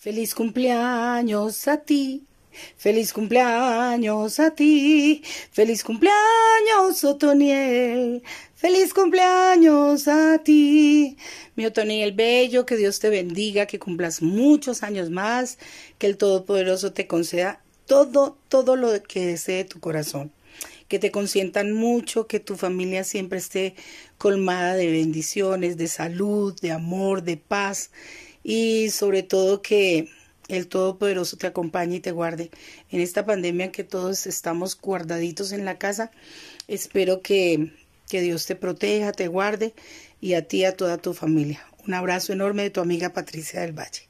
Feliz cumpleaños a ti. Feliz cumpleaños a ti. Feliz cumpleaños, Otoniel. Feliz cumpleaños a ti. Mi Otoniel bello, que Dios te bendiga, que cumplas muchos años más, que el Todopoderoso te conceda todo, todo lo que desee tu corazón que te consientan mucho, que tu familia siempre esté colmada de bendiciones, de salud, de amor, de paz y sobre todo que el Todopoderoso te acompañe y te guarde. En esta pandemia que todos estamos guardaditos en la casa, espero que, que Dios te proteja, te guarde y a ti y a toda tu familia. Un abrazo enorme de tu amiga Patricia del Valle.